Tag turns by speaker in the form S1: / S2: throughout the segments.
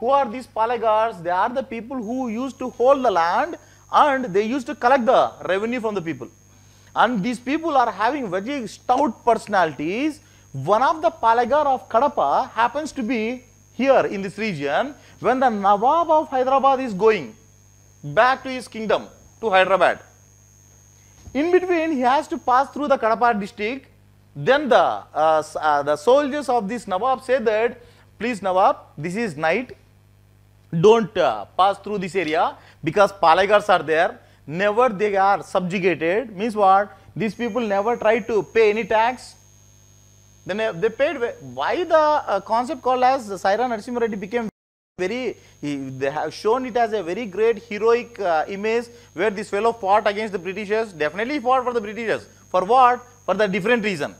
S1: Who are these palagars? They are the people who used to hold the land and they used to collect the revenue from the people. And these people are having very stout personalities. One of the palagar of Kadapa happens to be here in this region when the Nawab of Hyderabad is going back to his kingdom to Hyderabad. In between, he has to pass through the Kadapa district. Then the, uh, uh, the soldiers of this Nawab say that, please Nawab, this is night don't uh, pass through this area because Palagars are there. Never they are subjugated means what? These people never try to pay any tax. Then they paid. Why the uh, concept called as Saira Narasimha Reddy became very, they have shown it as a very great heroic uh, image where this fellow fought against the Britishers. Definitely fought for the Britishers. For what? For the different reason.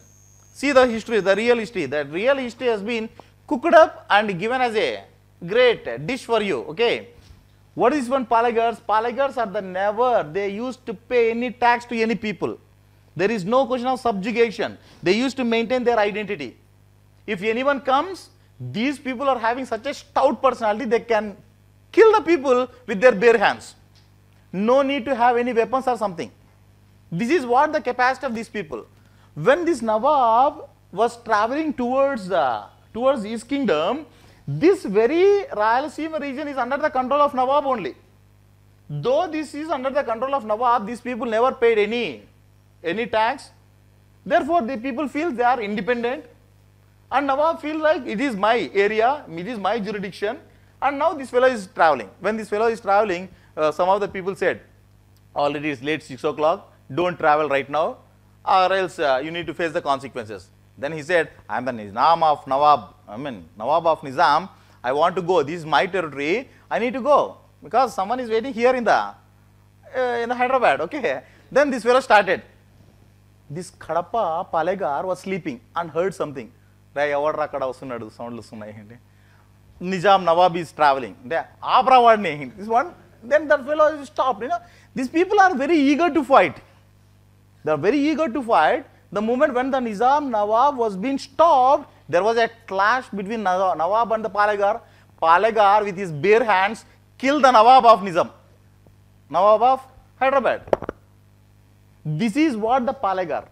S1: See the history, the real history. The real history has been cooked up and given as a Great dish for you. Okay. What is one palagars palagars are the never. They used to pay any tax to any people. There is no question of subjugation. They used to maintain their identity. If anyone comes, these people are having such a stout personality, they can kill the people with their bare hands. No need to have any weapons or something. This is what the capacity of these people. When this Nawab was traveling towards, the uh, towards his kingdom, this very Rayalaseema region is under the control of Nawab only. Though this is under the control of Nawab, these people never paid any, any tax. Therefore, the people feel they are independent. And Nawab feels like it is my area, it is my jurisdiction. And now this fellow is traveling. When this fellow is traveling, uh, some of the people said, already it's late 6 o'clock, don't travel right now or else uh, you need to face the consequences. Then he said, I am the Nizam of Nawab, I mean Nawab of Nizam, I want to go, this is my territory, I need to go because someone is waiting here in the, uh, in the Hyderabad, okay. Then this fellow started. This Kadapa Palegar was sleeping and heard something. Ray Nawab is traveling. సౌండ్లు వస్తున్నాయి ఏంటి Nizam Nawab is travelling అంటే ఆపరా వాడిని this one then that fellow stop this people are very eager to the moment when the Nizam Nawab was being stopped, there was a clash between Nawab and the Palegar. Palegar with his bare hands killed the Nawab of Nizam. Nawab of Hyderabad. This is what the Palegar.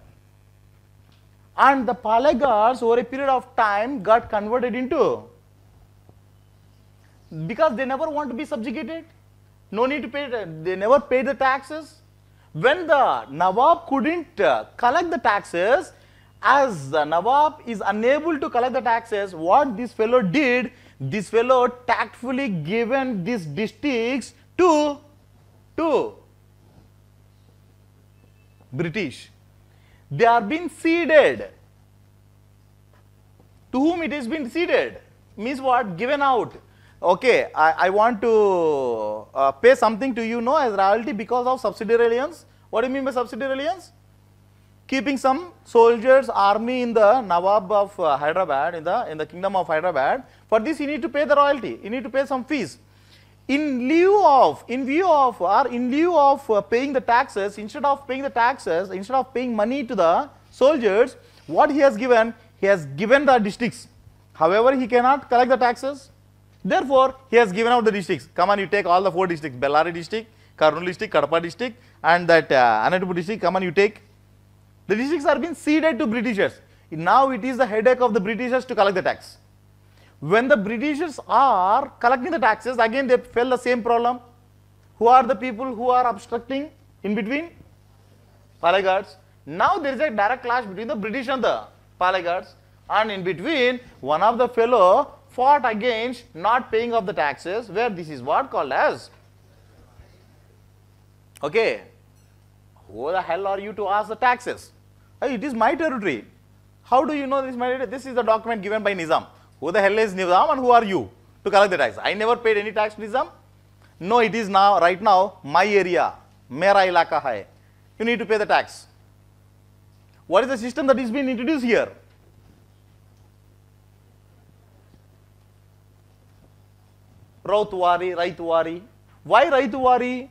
S1: And the Palegars over a period of time got converted into because they never want to be subjugated. No need to pay, they never pay the taxes when the Nawab couldn't uh, collect the taxes, as the Nawab is unable to collect the taxes, what this fellow did, this fellow tactfully given these districts to, to British. They are being ceded. To whom it is been ceded? Means what? Given out. Okay, I, I want to uh, pay something to you, no, as royalty because of subsidiary reliance what do you mean by subsidiary alliance? Keeping some soldiers, army in the Nawab of uh, Hyderabad, in the, in the kingdom of Hyderabad. For this, you need to pay the royalty. You need to pay some fees. In lieu of, in view of, or in lieu of uh, paying the taxes, instead of paying the taxes, instead of paying money to the soldiers, what he has given? He has given the districts. However, he cannot collect the taxes. Therefore, he has given out the districts. Come on, you take all the four districts, Bellary district, Kurnool district, Kadapa district and that uh, district, come on you take. The districts are being ceded to Britishers. Now it is the headache of the Britishers to collect the tax. When the Britishers are collecting the taxes, again they fell the same problem. Who are the people who are obstructing in between? Palaigards. Now there is a direct clash between the British and the Palaigards and in between one of the fellow fought against not paying of the taxes where this is what called as Okay. Who the hell are you to ask the taxes? Hey, it is my territory. How do you know this is my territory? This is the document given by Nizam. Who the hell is Nizam and who are you to collect the tax? I never paid any tax to Nizam. No, it is now, right now, my area, mera ilaka hai. You need to pay the tax. What is the system that is being introduced here? Rautwari, Raitwari. Why Raitwari?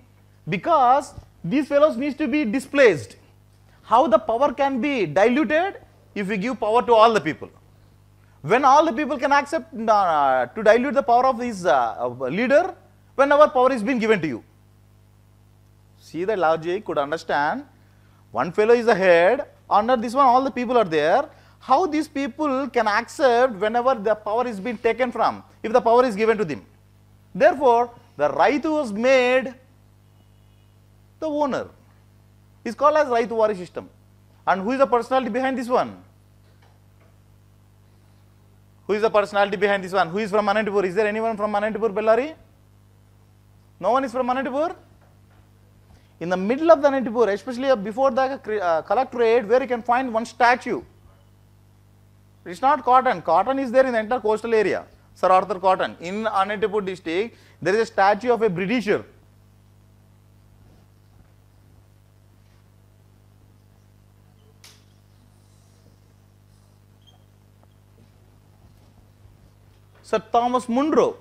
S1: because these fellows needs to be displaced. How the power can be diluted if we give power to all the people. When all the people can accept uh, to dilute the power of this uh, leader, whenever power is being given to you. See the logic, could understand. One fellow is the head, under this one all the people are there. How these people can accept whenever the power is being taken from, if the power is given to them. Therefore, the right was made the owner is called as right system. And who is the personality behind this one? Who is the personality behind this one? Who is from Anantapur? Is there anyone from Anantapur, Bellari? No one is from Anantapur? In the middle of the Anantapur, especially before the uh, uh, collectorate, where you can find one statue. It's not cotton. Cotton is there in the entire coastal area. Sir Arthur Cotton. In Anantapur district, there is a statue of a Britisher Sir Thomas Munro.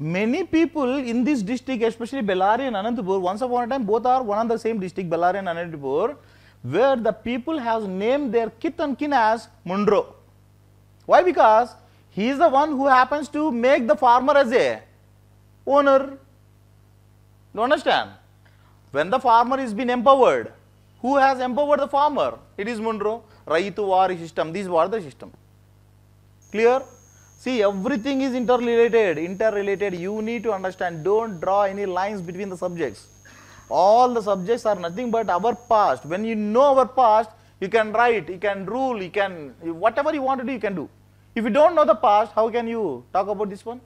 S1: Many people in this district, especially Bellary and Anantapur, once upon a time both are one and the same district, Bellary and Anantapur, where the people have named their kith and kin as Munro. Why? Because he is the one who happens to make the farmer as a owner. You understand? When the farmer is been empowered, who has empowered the farmer? It is Munro. Raitu war system. These were the system. Clear? See, everything is interrelated, interrelated. You need to understand. Don't draw any lines between the subjects. All the subjects are nothing but our past. When you know our past, you can write, you can rule, you can, whatever you want to do, you can do. If you don't know the past, how can you talk about this one?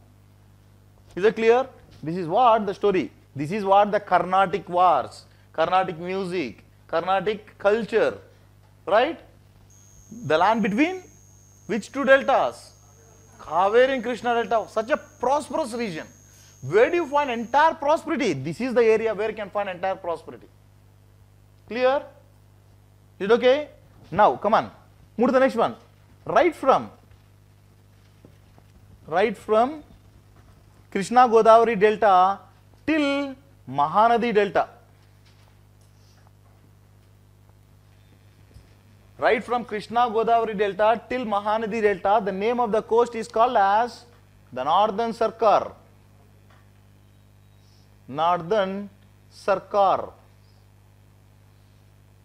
S1: Is it clear? This is what the story. This is what the Carnatic wars, Carnatic music, Carnatic culture, right? The land between which two deltas? Kaveri and Krishna Delta, such a prosperous region. Where do you find entire prosperity? This is the area where you can find entire prosperity. Clear? Is it okay? Now, come on. Move to the next one. Right from. Right from Krishna Godavari Delta till Mahanadi Delta. Right from Krishna Godavari Delta till Mahanadi Delta, the name of the coast is called as the Northern Sarkar. Northern Sarkar.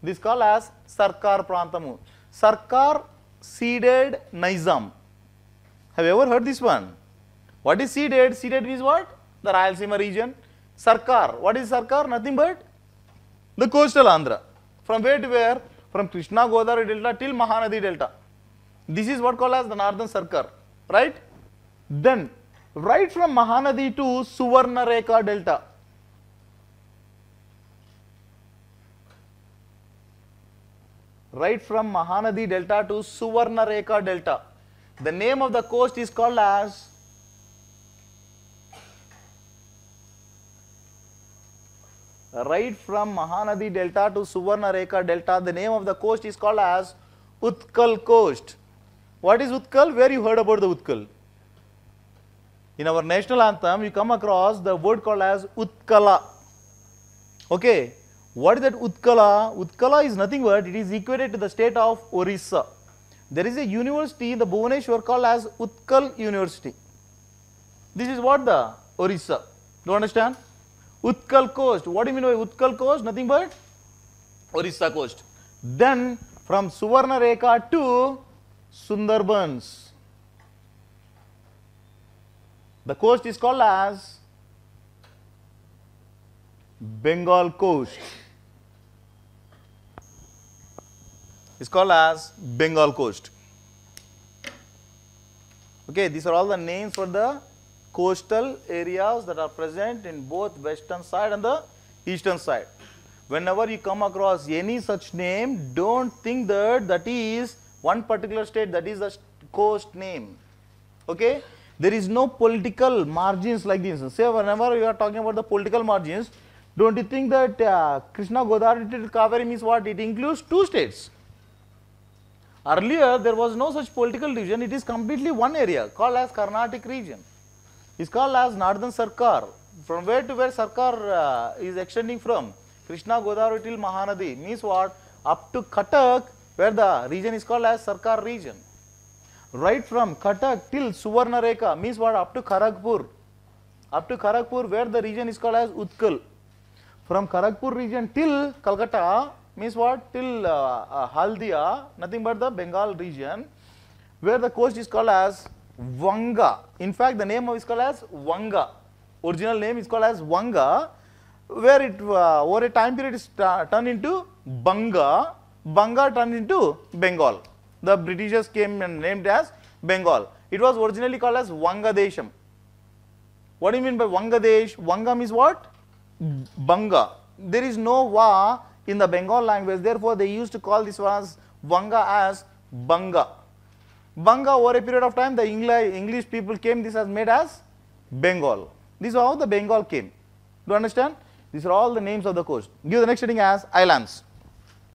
S1: This is called as Sarkar Prantamu. Sarkar seeded Nizam. Have you ever heard this one? What is seeded? Seeded is what? The Rayalaseema region. Sarkar. What is Sarkar? Nothing but the coastal Andhra. From where to where? from Krishna Godavari delta till Mahanadi delta. This is what called as the northern circle, right? Then right from Mahanadi to Suvarnarekha delta. Right from Mahanadi delta to Suvarnarekha delta. The name of the coast is called as right from Mahanadi Delta to Suvarnareka Delta. The name of the coast is called as Utkal Coast. What is Utkal? Where you heard about the Utkal? In our national anthem, you come across the word called as Utkala. Okay. What is that Utkala? Utkala is nothing but it is equated to the state of Orissa. There is a university in the Bhuvaneshwar called as Utkal University. This is what the Orissa. Do you understand? Utkal coast. What do you mean by Utkal coast? Nothing but Orissa coast. Then from Suvarnarekha to Sundarbans. The coast is called as Bengal coast. It's called as Bengal coast. Okay, these are all the names for the coastal areas that are present in both western side and the eastern side. Whenever you come across any such name, don't think that that is one particular state, that is the coast name. Okay? There is no political margins like this. Say whenever you are talking about the political margins, don't you think that uh, Krishna Godavari Kaveri means what? It includes two states. Earlier, there was no such political division. It is completely one area called as Carnatic region. is called as northern sarkar from where to where sarkar uh, is extending from krishna godavari till mahanadi means what up to katak where the region is called as sarkar region right from katak till suvarnareka means what up to kharagpur up to kharagpur where the region is called as utkal from kharagpur region till kolkata means what till uh, uh, haldia nothing but the bengal region where the coast is called as Wanga. In fact, the name is called as Wanga. Original name is called as Wanga, where it uh, over a time period is turned into Banga. Banga turned into Bengal. The Britishers came and named as Bengal. It was originally called as Vangadesham. What do you mean by Vangadesh? Wanga means what? Banga. There is no wa in the Bengal language. Therefore, they used to call this was Wanga as Banga. Banga over a period of time the English people came this has made as Bengal. This is how the Bengal came. Do you understand? These are all the names of the coast. Give the next heading as islands.